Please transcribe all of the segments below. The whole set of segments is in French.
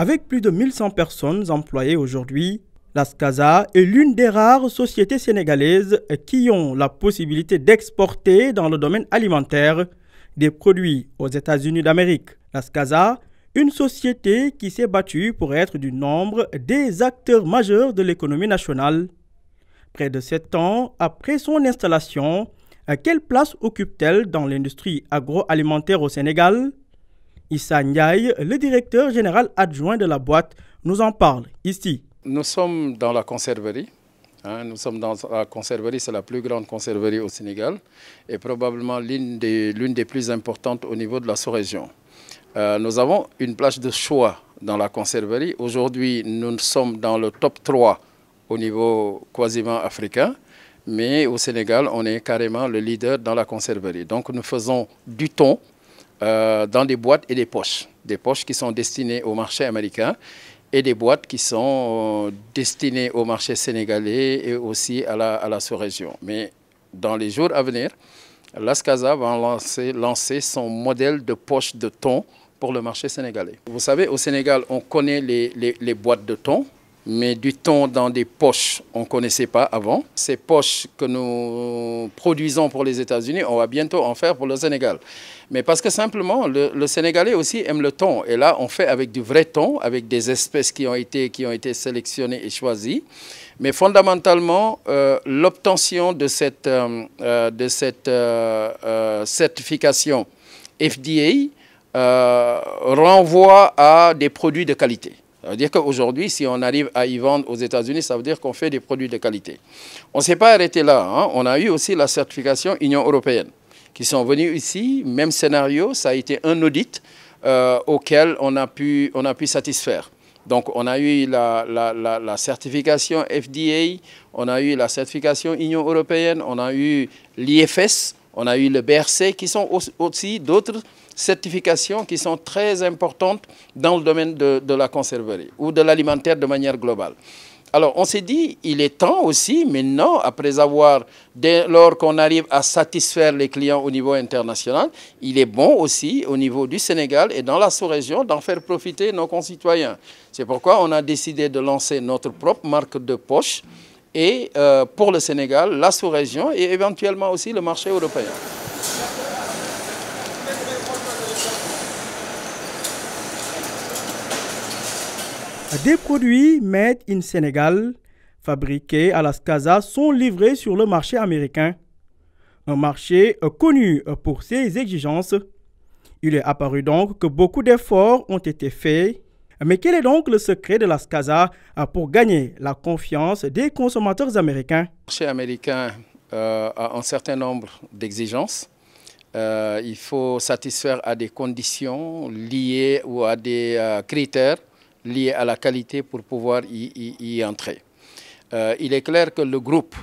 Avec plus de 1100 personnes employées aujourd'hui, la SCASA est l'une des rares sociétés sénégalaises qui ont la possibilité d'exporter dans le domaine alimentaire des produits aux États-Unis d'Amérique. La SCASA, une société qui s'est battue pour être du nombre des acteurs majeurs de l'économie nationale. Près de sept ans après son installation, quelle place occupe-t-elle dans l'industrie agroalimentaire au Sénégal Issa Ndiaye, le directeur général adjoint de la boîte, nous en parle ici. Nous sommes dans la conserverie. Hein. nous sommes dans la conserverie, c'est la plus grande conserverie au Sénégal et probablement l'une des, des, plus importantes au niveau de la sous-région. Euh, nous avons une place de choix dans la conserverie. Aujourd'hui, nous sommes dans le top 3 au niveau quasiment africain, mais au Sénégal, on est carrément le leader dans la conserverie. Donc nous faisons du thon, euh, dans des boîtes et des poches. Des poches qui sont destinées au marché américain et des boîtes qui sont euh, destinées au marché sénégalais et aussi à la, sous-région. Mais dans les jours à venir, l'ASCASA va lancer, lancer son modèle de poche de thon pour le marché sénégalais. Vous savez, au Sénégal, on connaît les boîtes de thon, mais du thon dans des poches, on ne connaissait pas avant. Ces poches que nous produisons pour les États-Unis, on va bientôt en faire pour le Sénégal. Mais parce que simplement, le, Sénégalais aussi aime le thon. Et là, on fait avec du vrai thon, avec des espèces qui ont été, qui ont été sélectionnées et choisies. Mais fondamentalement, euh, l'obtention de cette, euh, euh, de cette certification FDA renvoie à des produits de qualité. Ça veut dire qu'aujourd'hui, si on arrive à y vendre aux États-Unis, ça veut dire qu'on fait des produits de qualité. On ne s'est pas arrêté là. Hein. On a eu aussi la certification Union européenne, qui sont venus ici, même scénario, ça a été un audit euh, auquel on a, pu, on a pu satisfaire. Donc on a eu la, la, la, la, certification FDA, on a eu la certification Union européenne, on a eu l'IFS, on a eu le BRC, qui sont aussi d'autres certifications qui sont très importantes dans le domaine de, de la conserverie ou de l'alimentaire de manière globale. Alors, on s'est dit, il est temps aussi, maintenant, après avoir, dès lors qu'on arrive à satisfaire les clients au niveau international, il est bon aussi, au niveau du Sénégal et dans la sous-région, d'en faire profiter nos concitoyens. C'est pourquoi on a décidé de lancer notre propre marque de poche, et euh, pour le Sénégal, la sous-région et éventuellement aussi le marché européen. Des produits made in Sénégal, fabriqués à la SCASA, sont livrés sur le marché américain. Un marché euh, connu euh, pour ses exigences. Il est apparu donc que beaucoup d'efforts ont été faits. Mais quel est donc le secret de la SCASA euh, pour gagner la confiance des consommateurs américains Le marché américain a un certain nombre d'exigences. il faut satisfaire à des conditions liées ou à des critères liés à la qualité pour pouvoir y, y, y entrer. Euh, il est clair que le groupe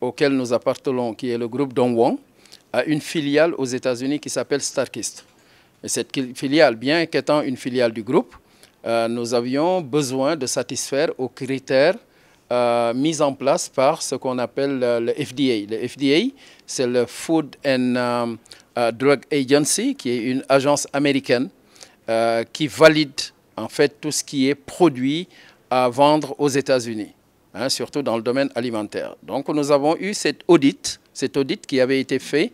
auquel nous appartenons, qui est le groupe Dongwon, a une filiale aux États-Unis qui s'appelle Starkist. Et cette filiale, bien qu'étant une filiale du groupe, euh, nous avions besoin de satisfaire aux critères euh, mis en place par ce qu'on appelle le FDA. Le FDA, c'est le Food and Drug Agency, qui est une agence américaine qui valide en fait tout ce qui est produit à vendre aux États-Unis, hein, surtout dans le domaine alimentaire. Donc nous avons eu cet audit, cet audit qui avait été fait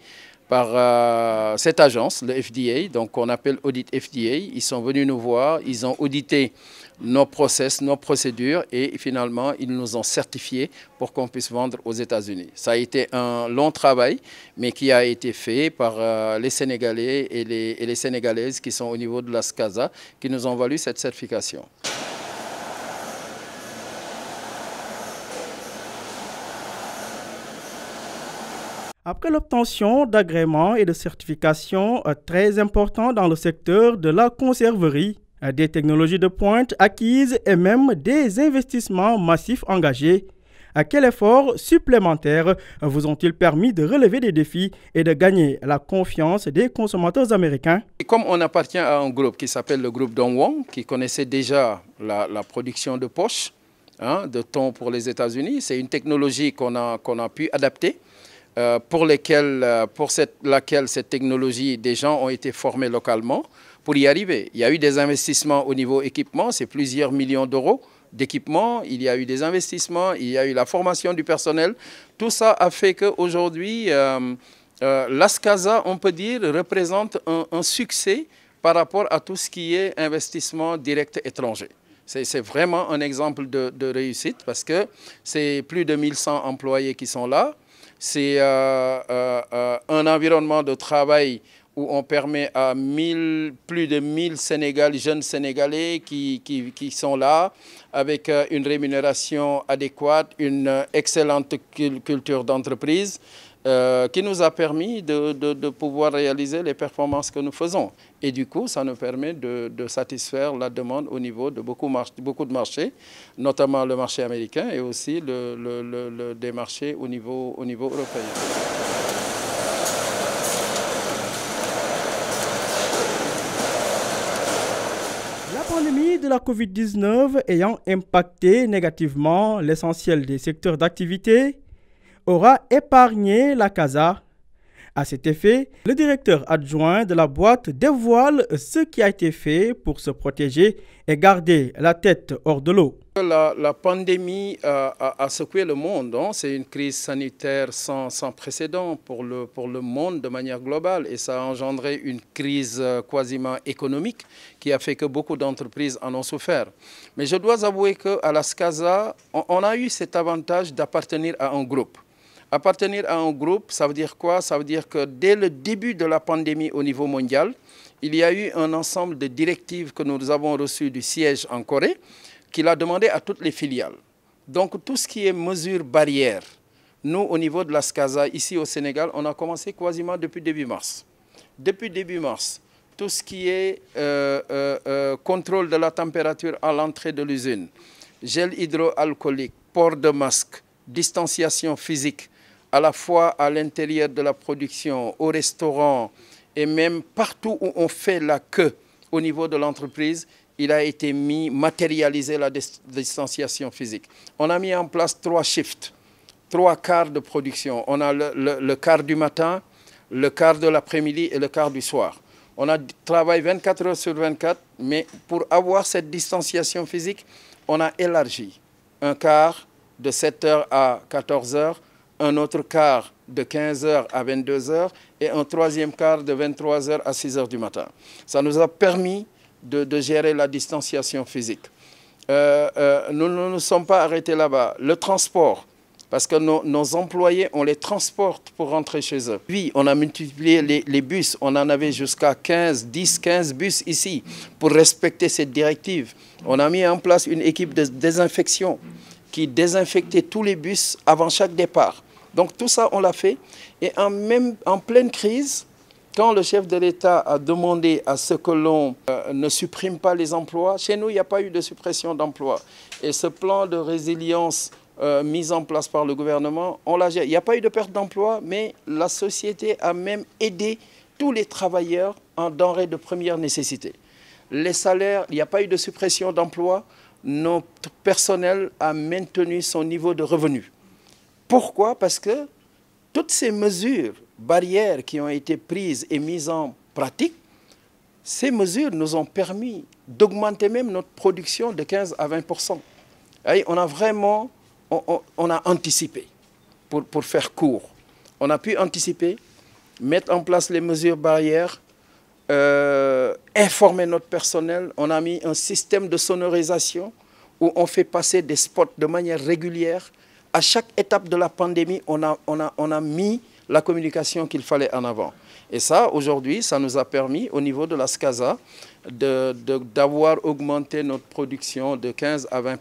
par euh, cette agence, le FDA, donc qu'on appelle Audit FDA. Ils sont venus nous voir, ils ont audité nos process, nos procédures et finalement ils nous ont certifiés pour qu'on puisse vendre aux États-Unis. Ça a été un long travail mais qui a été fait par euh, les Sénégalais et les, et les Sénégalaises qui sont au niveau de la SCASA qui nous ont valu cette certification. Après l'obtention d'agréments et de certifications euh, très importants dans le secteur de la conserverie, euh, des technologies de pointe acquises et même des investissements massifs engagés, euh, quel effort supplémentaire vous ont-ils permis de relever des défis et de gagner la confiance des consommateurs américains Comme on appartient à un groupe qui s'appelle le groupe Dongwon, qui connaissait déjà la, production de poche, hein, de thon pour les États-Unis, c'est une technologie qu'on a, a pu adapter euh, pour, euh, pour laquelle cette technologie, des gens ont été formés localement pour y arriver. Il y a eu des investissements au niveau équipement, c'est plusieurs millions d'euros d'équipement, il y a eu des investissements, il y a eu la formation du personnel. Tout ça a fait qu'aujourd'hui, euh, euh l'ASCASA, on peut dire, représente un, succès par rapport à tout ce qui est investissement direct étranger. C'est vraiment un exemple de, de réussite parce que c'est plus de 1100 employés qui sont là. C'est euh, euh, euh, un environnement de travail où on permet à plus de 1000 Sénégal, jeunes Sénégalais qui, sont là avec une rémunération adéquate, une excellente culture d'entreprise. Euh, qui nous a permis de, pouvoir réaliser les performances que nous faisons. Et du coup, ça nous permet de, satisfaire la demande au niveau de beaucoup, de marchés, notamment le marché américain et aussi des marchés au niveau européen. La pandémie de la COVID-19 ayant impacté négativement l'essentiel des secteurs d'activité, aura épargné la CASA. À cet effet, le directeur adjoint de la boîte dévoile ce qui a été fait pour se protéger et garder la tête hors de l'eau. La, pandémie a, secoué le monde. Hein. C'est une crise sanitaire sans, précédent pour le, pour le monde de manière globale et ça a engendré une crise euh, quasiment économique qui a fait que beaucoup d'entreprises en ont souffert. Mais je dois avouer qu'à la Casa, on a eu cet avantage d'appartenir à un groupe. Appartenir à un groupe, ça veut dire quoi Ça veut dire que dès le début de la pandémie au niveau mondial, il y a eu un ensemble de directives que nous avons reçues du siège en Corée qu'il a demandé à toutes les filiales. Donc tout ce qui est mesures barrières, nous au niveau de la SCASA, ici au Sénégal, on a commencé quasiment depuis début mars. Depuis début mars, tout ce qui est euh, euh, euh, contrôle de la température à l'entrée de l'usine, gel hydroalcoolique, port de masque, distanciation physique, à la fois à l'intérieur de la production, au restaurant et même partout où on fait la queue au niveau de l'entreprise, il a été mis, matérialisé la distanciation physique. On a mis en place trois shifts, trois quarts de production. On a le, quart du matin, le quart de l'après-midi et le quart du soir. On a travaillé 24 heures sur 24, mais pour avoir cette distanciation physique, on a élargi un quart de 7 heures à 14 heures, un autre quart de 15h à 22h et un troisième quart de 23h à 6h du matin. Ça nous a permis de, gérer la distanciation physique. Euh, euh, nous ne nous, sommes pas arrêtés là-bas. Le transport, parce que nos, employés, on les transporte pour rentrer chez eux. Puis, on a multiplié les, les bus. On en avait jusqu'à 15, 10, 15 bus ici pour respecter cette directive. On a mis en place une équipe de désinfection qui désinfectait tous les bus avant chaque départ. Donc tout ça, on l'a fait. Et en, même, en pleine crise, quand le chef de l'État a demandé à ce que l'on euh, ne supprime pas les emplois, chez nous, il n'y a pas eu de suppression d'emplois. Et ce plan de résilience euh, mis en place par le gouvernement, on l'a Il n'y a pas eu de perte d'emploi, mais la société a même aidé tous les travailleurs en denrées de première nécessité. Les salaires, il n'y a pas eu de suppression d'emplois. Notre personnel a maintenu son niveau de revenu. Pourquoi Parce que toutes ces mesures barrières qui ont été prises et mises en pratique, ces mesures nous ont permis d'augmenter même notre production de 15 à 20 On a vraiment on, a anticipé, pour, faire court. On a pu anticiper, mettre en place les mesures barrières, euh, informer notre personnel. On a mis un système de sonorisation où on fait passer des spots de manière régulière à chaque étape de la pandémie, on a, mis la communication qu'il fallait en avant. Et ça, aujourd'hui, ça nous a permis, au niveau de la SCASA, d'avoir augmenté notre production de 15 à 20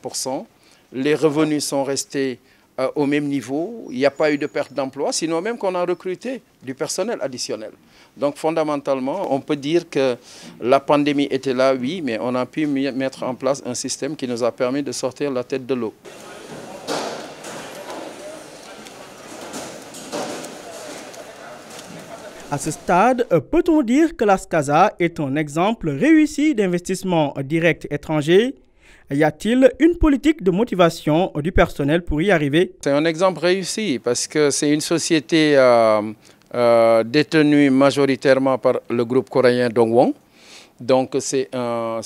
Les revenus sont restés euh, au même niveau. Il n'y a pas eu de perte d'emploi, sinon même qu'on a recruté du personnel additionnel. Donc fondamentalement, on peut dire que la pandémie était là, oui, mais on a pu mettre en place un système qui nous a permis de sortir la tête de l'eau. À ce stade, peut-on dire que la SCASA est un exemple réussi d'investissement direct étranger y a-t-il une politique de motivation du personnel pour y arriver C'est un exemple réussi parce que c'est une société euh, euh, détenue majoritairement par le groupe coréen Dongwon. Donc c'est un,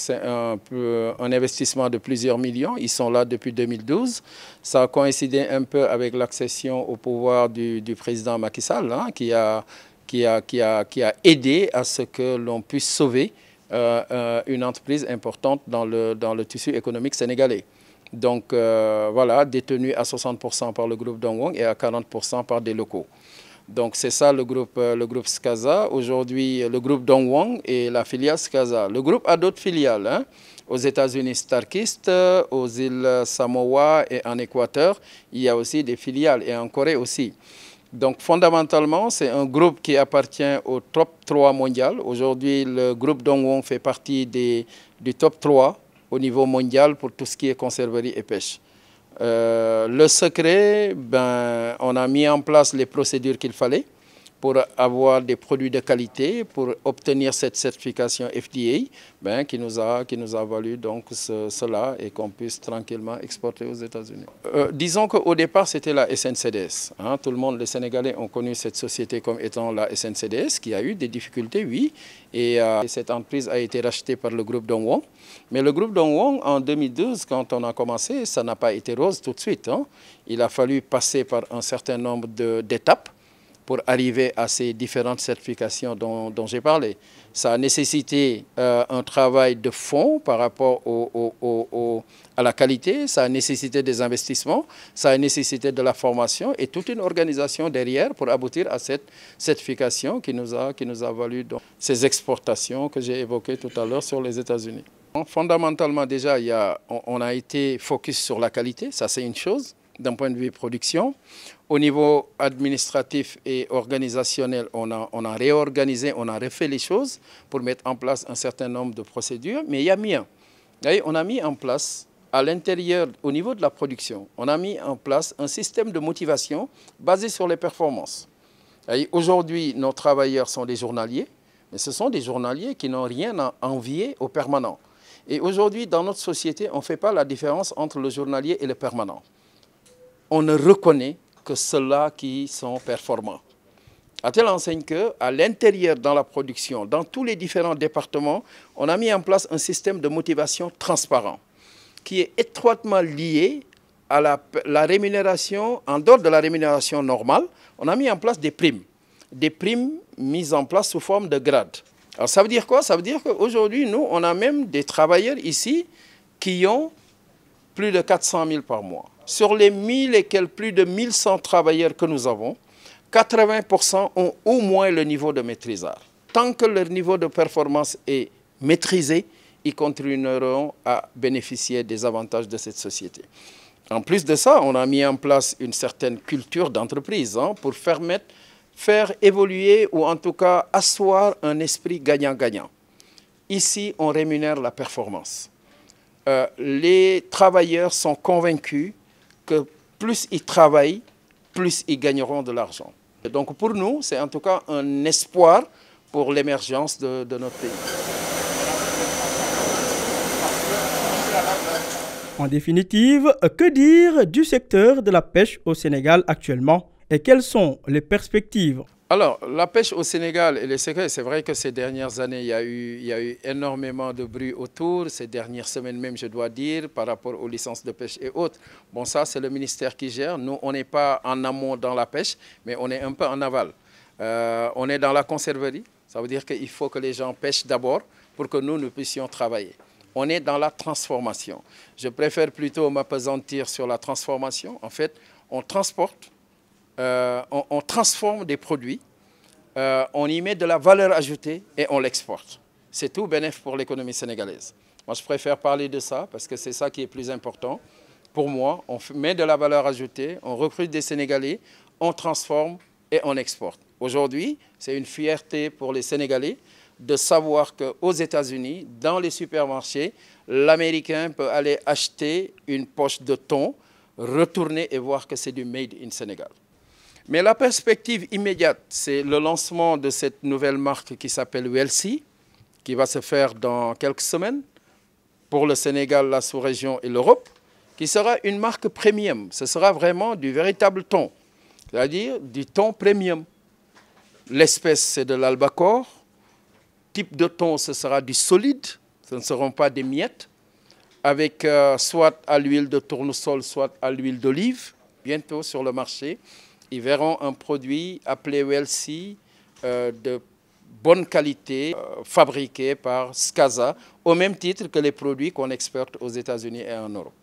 investissement de plusieurs millions. Ils sont là depuis 2012. Ça a coïncidé un peu avec l'accession au pouvoir du, président Macky Sall, hein, qui a qui a, qui a, aidé à ce que l'on puisse sauver euh, euh, une entreprise importante dans le, dans le tissu économique sénégalais. Donc euh, voilà, détenu à 60% par le groupe Dongwon et à 40% par des locaux. Donc c'est ça le groupe, le groupe Aujourd'hui, le groupe Dongwon et la filiale Skaza. Le groupe a d'autres filiales. Hein. Aux États-Unis, Starkist, aux îles Samoa et en Équateur, il y a aussi des filiales et en Corée aussi. Donc fondamentalement, c'est un groupe qui appartient au top 3 mondial. Aujourd'hui, le groupe on fait partie des, du top 3 au niveau mondial pour tout ce qui est conserverie et pêche. Euh, le secret, ben, on a mis en place les procédures qu'il fallait pour avoir des produits de qualité, pour obtenir cette certification FDA ben, qui, nous a, qui nous a valu donc cela et qu'on puisse tranquillement exporter aux États-Unis. Euh, disons qu'au départ, c'était la SNCDS. Hein. tout le monde, les Sénégalais, ont connu cette société comme étant la SNCDS qui a eu des difficultés, oui. Euh, et, cette entreprise a été rachetée par le groupe Dongwon. Mais le groupe Dongwon, en 2012, quand on a commencé, ça n'a pas été rose tout de suite. Hein. Il a fallu passer par un certain nombre d'étapes pour arriver à ces différentes certifications dont, j'ai parlé. Ça a nécessité euh, un travail de fond par rapport à la qualité, ça a nécessité des investissements, ça a nécessité de la formation et toute une organisation derrière pour aboutir à cette certification qui nous a, qui nous a valu donc ces exportations que j'ai évoquées tout à l'heure sur les États-Unis. Fondamentalement déjà, il on a été focus sur la qualité, ça c'est une chose d'un point de vue production. Au niveau administratif et organisationnel, on a, réorganisé, on a refait les choses pour mettre en place un certain nombre de procédures, mais il y a mieux. On a mis en place à l'intérieur, au niveau de la production, on a mis en place un système de motivation basé sur les performances. Aujourd'hui, nos travailleurs sont des journaliers, mais ce sont des journaliers qui n'ont rien à envier aux permanents. Et aujourd'hui, dans notre société, on ne fait pas la différence entre le journalier et le permanent on ne reconnaît que ceux-là qui sont performants. À telle enseigne que, à l'intérieur, dans la production, dans tous les différents départements, on a mis en place un système de motivation transparent qui est étroitement lié à la, la rémunération, en dehors de la rémunération normale, on a mis en place des primes. Des primes mises en place sous forme de grades. Alors ça veut dire quoi Ça veut dire qu'aujourd'hui, nous, on a même des travailleurs ici qui ont plus de 400 000 par mois sur les 1000 et quelques, plus de 1100 travailleurs que nous avons, 80% ont au moins le niveau de maîtrise. Tant que leur niveau de performance est maîtrisé, ils continueront à bénéficier des avantages de cette société. En plus de ça, on a mis en place une certaine culture d'entreprise hein, pour permettre, faire évoluer ou en tout cas asseoir un esprit gagnant-gagnant. Ici, on rémunère la performance. Euh, les travailleurs sont convaincus que plus ils travaillent, plus ils gagneront de l'argent. Donc pour nous, c'est en tout cas un espoir pour l'émergence de, de notre pays. En définitive, que dire du secteur de la pêche au Sénégal actuellement et quelles sont les perspectives alors, la pêche au Sénégal et les secrets, c'est vrai que ces dernières années, il y, a eu, il y a eu énormément de bruit autour, ces dernières semaines même, je dois dire, par rapport aux licences de pêche et autres. Bon, ça, c'est le ministère qui gère. Nous, on n'est pas en amont dans la pêche, mais on est un peu en aval. Euh, on est dans la conserverie, ça veut dire qu'il faut que les gens pêchent d'abord pour que nous, nous puissions travailler. On est dans la transformation. Je préfère plutôt m'apesantir sur la transformation. En fait, on transporte euh, on, transforme des produits, euh, on y met de la valeur ajoutée et on l'exporte. C'est tout bénéf pour l'économie sénégalaise. Moi, je préfère parler de ça parce que c'est ça qui est plus important. Pour moi, on met de la valeur ajoutée, on recrute des Sénégalais, on transforme et on exporte. Aujourd'hui, c'est une fierté pour les Sénégalais de savoir qu'aux États-Unis, dans les supermarchés, l'Américain peut aller acheter une poche de thon, retourner et voir que c'est du Made in Sénégal. Mais la perspective immédiate, c'est le lancement de cette nouvelle marque qui s'appelle ULC, qui va se faire dans quelques semaines pour le Sénégal, la sous-région et l'Europe, qui sera une marque premium. Ce sera vraiment du véritable thon, c'est-à-dire du thon premium. L'espèce, c'est de l'albacore. Type de thon, ce sera du solide, ce ne seront pas des miettes, avec euh, soit à l'huile de tournesol, soit à l'huile d'olive, bientôt sur le marché ils verront un produit appelé Wellsy euh, de bonne qualité euh, fabriqué par SCASA au même titre que les produits qu'on exporte aux États-Unis et en Europe.